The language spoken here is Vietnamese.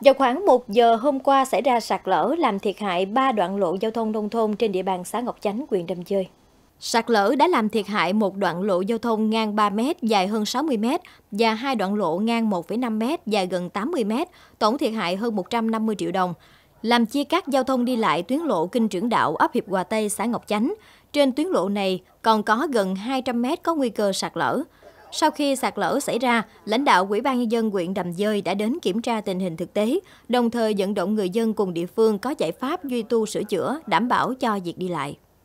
Vào khoảng 1 giờ hôm qua xảy ra sạt lở làm thiệt hại 3 đoạn lộ giao thông nông thôn trên địa bàn xã Ngọc Chánh, huyện Đầm Chơi. Sạt lở đã làm thiệt hại một đoạn lộ giao thông ngang 3 m, dài hơn 60 m và hai đoạn lộ ngang 1,5 m, dài gần 80 m, tổng thiệt hại hơn 150 triệu đồng. Làm chia cắt giao thông đi lại tuyến lộ Kinh Trưởng Đạo, ấp Hiệp Hòa Tây, xã Ngọc Chánh. Trên tuyến lộ này còn có gần 200 m có nguy cơ sạt lở. Sau khi sạt lở xảy ra, lãnh đạo Ủy ban nhân dân huyện Đầm Dơi đã đến kiểm tra tình hình thực tế, đồng thời dẫn động người dân cùng địa phương có giải pháp duy tu sửa chữa, đảm bảo cho việc đi lại.